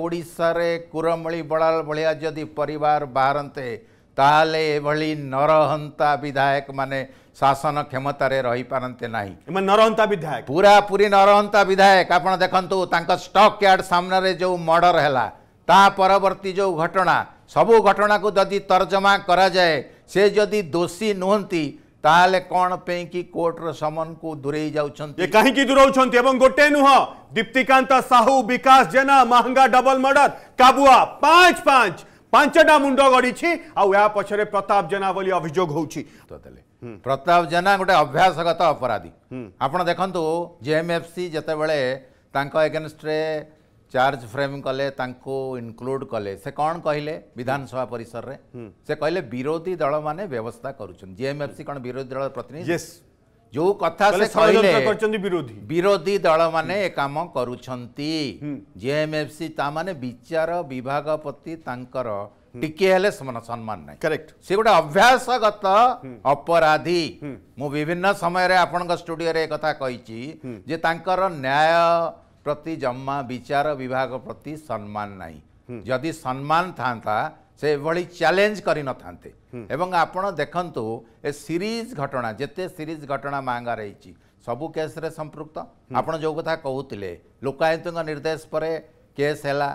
ଓଡ଼ିଶାରେ କୁରମଳି ବଳାଳ ଭଳିଆ ଯଦି ପରିବାର ବାହାରନ୍ତେ ତାହେଲେ ଏଭଳି ନରହନ୍ତା ବିଧାୟକମାନେ ଶାସନ କ୍ଷମତାରେ ରହିପାରନ୍ତେ ନାହିଁ ଏମାନେ ନରହନ୍ତା ବିଧାୟକ ପୁରାପୁରି ନରହନ୍ତା ବିଧାୟକ ଆପଣ ଦେଖନ୍ତୁ ତାଙ୍କ ଷ୍ଟକ୍ ୟାର୍ଡ଼ ସାମ୍ନାରେ ଯେଉଁ ମର୍ଡ଼ର ହେଲା ତା ପରବର୍ତ୍ତୀ ଯେଉଁ ଘଟଣା ସବୁ ଘଟଣାକୁ ଯଦି ତର୍ଜମା କରାଯାଏ ସେ ଯଦି ଦୋଷୀ ନୁହନ୍ତି ତାହେଲେ କ'ଣ ପାଇଁକି କୋର୍ଟର ସମନକୁ ଦୂରେଇ ଯାଉଛନ୍ତି କାହିଁକି ଦୂରାଉଛନ୍ତି ଏବଂ ଗୋଟେ ନୁହଁ ଦୀପ୍ତିକାନ୍ତ ସାହୁ ବିକାଶ ଜେନା ମହଙ୍ଗା ଡବଲ ମର୍ଡର କାବୁଆ ପାଞ୍ଚ ପାଞ୍ଚ ପାଞ୍ଚଟା ମୁଣ୍ଡ ଗଡ଼ିଛି ଆଉ ଏହା ପଛରେ ପ୍ରତାପ ଜେନା ବୋଲି ଅଭିଯୋଗ ହେଉଛି ପ୍ରତାପ ଜେନା ଗୋଟେ ଅଭ୍ୟାସଗତ ଅପରାଧୀ ଆପଣ ଦେଖନ୍ତୁ ଜେଏମ୍ଏଫ୍ସି ଯେତେବେଳେ ତାଙ୍କ ଏଗେନଷ୍ଟରେ ଚାର୍ଜ ଫ୍ରେମ୍ କଲେ ତାଙ୍କୁ ଇନକ୍ଲୁଡ୍ କଲେ ସେ କ'ଣ କହିଲେ ବିଧାନସଭା ପରିସରରେ ସେ କହିଲେ ବିରୋଧୀ ଦଳମାନେ ବ୍ୟବସ୍ଥା କରୁଛନ୍ତି ଜିଏମ୍ଏଫ୍ସି କ'ଣ ବିରୋଧୀ ଦଳର ପ୍ରତିନିଧି ଯୋଉ କଥା ସେ କହିଲେ ବିରୋଧୀ ଦଳମାନେ ଏ କାମ କରୁଛନ୍ତି ଜିଏମ୍ଏଫ୍ସି ତାମାନେ ବିଚାର ବିଭାଗ ପ୍ରତି ତାଙ୍କର ଟିକେ ହେଲେ ସମ୍ମାନ ନାହିଁ କରେକ୍ଟ ସେ ଗୋଟେ ଅଭ୍ୟାସଗତ ଅପରାଧୀ ମୁଁ ବିଭିନ୍ନ ସମୟରେ ଆପଣଙ୍କ ଷ୍ଟୁଡିଓରେ ଏ କଥା କହିଛି ଯେ ତାଙ୍କର ନ୍ୟାୟ ପ୍ରତି ଜମା ବିଚାର ବିଭାଗ ପ୍ରତି ସମ୍ମାନ ନାହିଁ ଯଦି ସମ୍ମାନ ଥାଆନ୍ତା ସେ ଏଭଳି ଚ୍ୟାଲେଞ୍ଜ କରିନଥାନ୍ତେ ଏବଂ ଆପଣ ଦେଖନ୍ତୁ ଏ ସିରିଜ ଘଟଣା ଯେତେ ସିରିଜ ଘଟଣା ମାଙ୍ଗା ରହିଛି ସବୁ କେସ୍ରେ ସମ୍ପୃକ୍ତ ଆପଣ ଯେଉଁ କଥା କହୁଥିଲେ ଲୋକାୟୁକ୍ତଙ୍କ ନିର୍ଦ୍ଦେଶ ପରେ କେସ୍ ହେଲା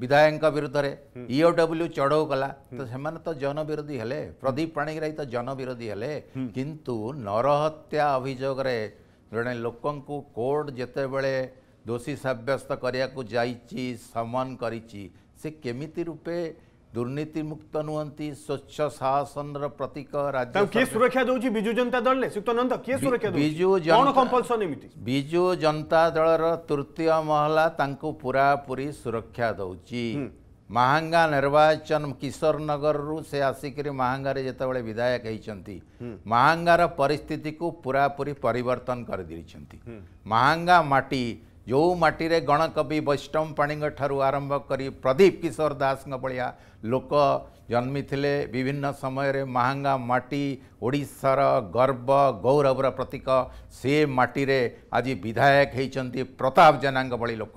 ବିଧାୟକଙ୍କ ବିରୁଦ୍ଧରେ ଇଓଡବ୍ଲ୍ୟୁ e ଚଢ଼ଉ କଲା ତ ସେମାନେ ତ ଜନବିରୋଧୀ ହେଲେ ପ୍ରଦୀପ ପାଣିଗ୍ରାହୀ ତ ଜନବିରୋଧୀ ହେଲେ କିନ୍ତୁ ନରହତ୍ୟା ଅଭିଯୋଗରେ ଜଣେ ଲୋକଙ୍କୁ କୋର୍ଟ ଯେତେବେଳେ ଦୋଷୀ ସାବ୍ୟସ୍ତ କରିବାକୁ ଯାଇଛି ସମନ କରିଛି ସେ କେମିତି ରୂପେ ଦୁର୍ନୀତିମୁକ୍ତ ନୁହନ୍ତି ସ୍ୱଚ୍ଛ ଶାସନର ପ୍ରତୀକ ରାଜ୍ୟ କିଏ ସୁରକ୍ଷା ଦେଉଛି ବିଜୁ ଜନତା ଦଳରେ ଶ୍ରୀଯୁକ୍ତ ନନ୍ଦ କିଏ ସୁରକ୍ଷା ବିଜୁ କମ୍ପଲସନ୍ ଏମିତି ବିଜୁ ଜନତା ଦଳର ତୃତୀୟ ମହଲା ତାଙ୍କୁ ପୁରାପୁରି ସୁରକ୍ଷା ଦେଉଛି ମାହାଙ୍ଗା ନିର୍ବାଚନ କିଶୋରନଗରରୁ ସେ ଆସିକରି ମାହାଙ୍ଗାରେ ଯେତେବେଳେ ବିଧାୟକ ହେଇଛନ୍ତି ମାହାଙ୍ଗାର ପରିସ୍ଥିତିକୁ ପୁରାପୁରି ପରିବର୍ତ୍ତନ କରିଦେଇଛନ୍ତି ମାହାଙ୍ଗା ମାଟି ଯେଉଁ ମାଟିରେ ଗଣକବି ବୈଷ୍ଣବ ପାଣିଙ୍କଠାରୁ ଆରମ୍ଭ କରି ପ୍ରଦୀପ କିଶୋର ଦାସଙ୍କ ଭଳିଆ ଲୋକ ଜନ୍ମିଥିଲେ ବିଭିନ୍ନ ସମୟରେ ମାହାଙ୍ଗା ମାଟି ଓଡ଼ିଶାର ଗର୍ବ ଗୌରବର ପ୍ରତୀକ ସେ ମାଟିରେ ଆଜି ବିଧାୟକ ହୋଇଛନ୍ତି ପ୍ରତାପ ଜେନାଙ୍କ ଭଳି ଲୋକ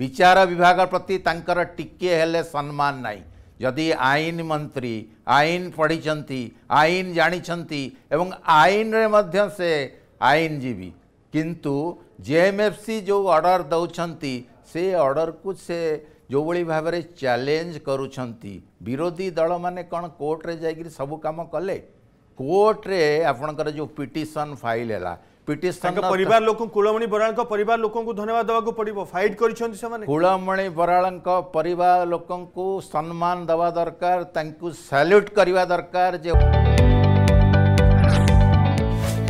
ବିଚାର ବିଭାଗ ପ୍ରତି ତାଙ୍କର ଟିକିଏ ହେଲେ ସମ୍ମାନ ନାହିଁ ଯଦି ଆଇନ ମନ୍ତ୍ରୀ ଆଇନ ପଢ଼ିଛନ୍ତି ଆଇନ ଜାଣିଛନ୍ତି ଏବଂ ଆଇନରେ ମଧ୍ୟ ସେ ଆଇନଜୀବୀ କିନ୍ତୁ ଜେଏମ୍ଏଫ୍ସି ଯେଉଁ ଅର୍ଡ଼ର ଦେଉଛନ୍ତି ସେ ଅର୍ଡ଼ରକୁ ସେ ଯେଉଁଭଳି ଭାବରେ ଚ୍ୟାଲେଞ୍ଜ କରୁଛନ୍ତି ବିରୋଧୀ ଦଳମାନେ କ'ଣ କୋର୍ଟରେ ଯାଇକରି ସବୁ କାମ କଲେ କୋର୍ଟରେ ଆପଣଙ୍କର ଯେଉଁ ପିଟିସନ୍ ଫାଇଲ୍ ହେଲା ପିଟିସନ୍ ପରିବାର ଲୋକଙ୍କୁ କୁଳମଣି ବରାଳଙ୍କ ପରିବାର ଲୋକଙ୍କୁ ଧନ୍ୟବାଦ ଦେବାକୁ ପଡ଼ିବ ଫାଇଟ୍ କରିଛନ୍ତି ସେମାନେ କୁଳମଣି ବରାଳଙ୍କ ପରିବାର ଲୋକଙ୍କୁ ସମ୍ମାନ ଦେବା ଦରକାର ତାଙ୍କୁ ସାଲ୍ୟୁଟ୍ କରିବା ଦରକାର ଯେ